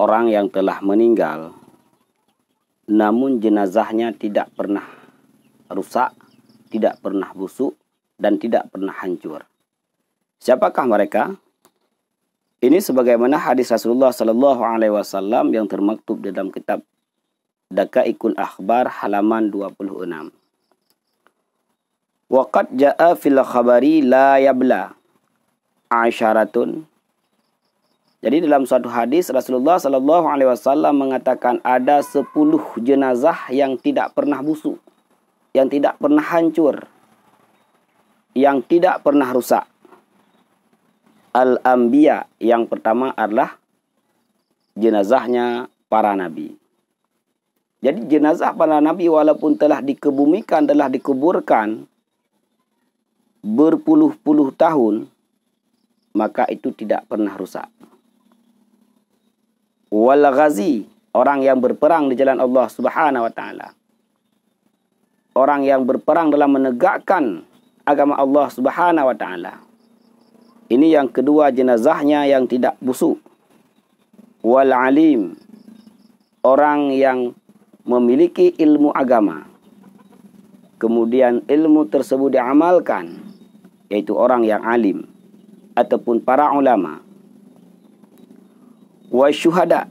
orang yang telah meninggal namun jenazahnya tidak pernah rusak, tidak pernah busuk dan tidak pernah hancur. Siapakah mereka? Ini sebagaimana hadis Rasulullah Shallallahu alaihi wasallam yang termaktub dalam kitab Dakaikul Akhbar halaman 26. Waqad ja'a fil khabari la yabla asharatun. Jadi dalam suatu hadis Rasulullah Shallallahu Alaihi Wasallam mengatakan ada 10 jenazah yang tidak pernah busuk, yang tidak pernah hancur, yang tidak pernah rusak. al ambia yang pertama adalah jenazahnya para nabi. Jadi jenazah para nabi walaupun telah dikebumikan, telah dikuburkan berpuluh-puluh tahun, maka itu tidak pernah rusak. wal ghazi orang yang berperang di jalan Allah Subhanahu wa taala orang yang berperang dalam menegakkan agama Allah Subhanahu wa taala ini yang kedua jenazahnya yang tidak busuk wal alim orang yang memiliki ilmu agama kemudian ilmu tersebut diamalkan yaitu orang yang alim ataupun para ulama' wa syuhada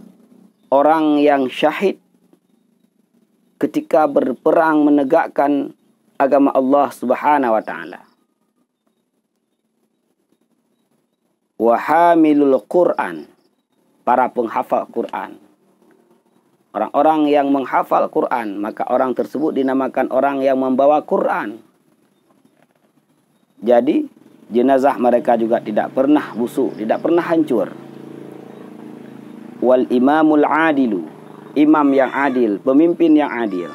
orang yang syahid ketika berperang menegakkan agama Allah Subhanahu wa taala. Wa hamilul Qur'an para penghafal Quran. Orang-orang yang menghafal Quran, maka orang tersebut dinamakan orang yang membawa Quran. Jadi, jenazah mereka juga tidak pernah busuk, tidak pernah hancur. wal imamul adilu imam yang adil pemimpin yang adil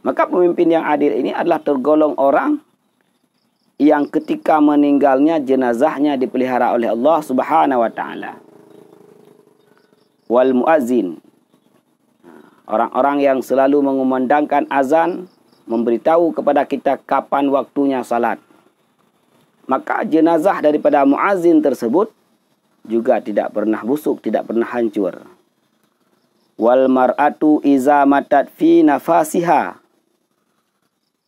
maka pemimpin yang adil ini adalah tergolong orang yang ketika meninggalnya jenazahnya dipelihara oleh Allah Subhanahu wa taala wal muazzin orang-orang yang selalu mengumandangkan azan memberitahu kepada kita kapan waktunya salat maka jenazah daripada muazzin tersebut juga tidak pernah busuk, tidak pernah hancur. Wal mar'atu iza matat fi nafasiha.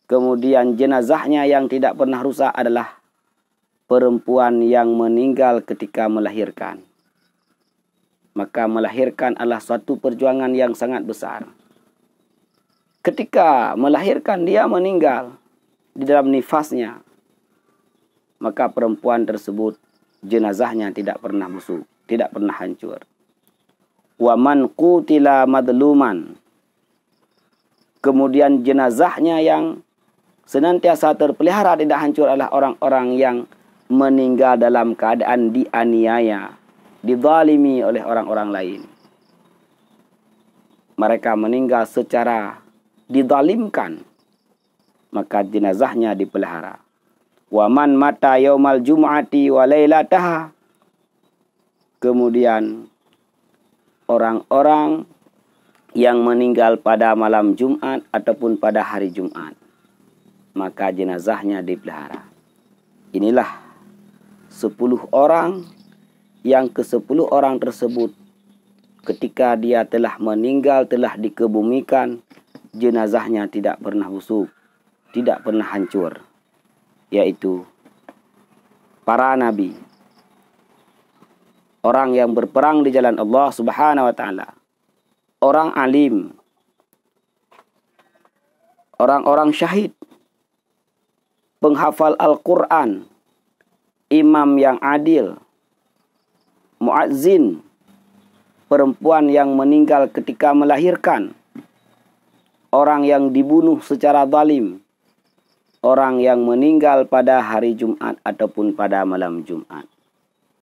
Kemudian jenazahnya yang tidak pernah rusak adalah perempuan yang meninggal ketika melahirkan. Maka melahirkan adalah suatu perjuangan yang sangat besar. Ketika melahirkan dia meninggal di dalam nifasnya, maka perempuan tersebut jenazahnya tidak pernah busuk, tidak pernah hancur. Waman kutila madluman. Kemudian jenazahnya yang senantiasa terpelihara tidak hancur adalah orang-orang yang meninggal dalam keadaan dianiaya, didalimi oleh orang-orang lain. Mereka meninggal secara didalimkan, maka jenazahnya dipelihara. Waman mata yaumal jum'ati wa kemudian orang-orang yang meninggal pada malam Jumat ataupun pada hari Jumat maka jenazahnya dipelihara inilah 10 orang yang ke 10 orang tersebut ketika dia telah meninggal telah dikebumikan jenazahnya tidak pernah busuk tidak pernah hancur yaitu para nabi, orang yang berperang di jalan Allah Subhanahu wa taala, orang alim, orang-orang syahid, penghafal Al-Qur'an, imam yang adil, muazzin, perempuan yang meninggal ketika melahirkan, orang yang dibunuh secara zalim, orang yang meninggal pada hari Jumat ataupun pada malam Jumat.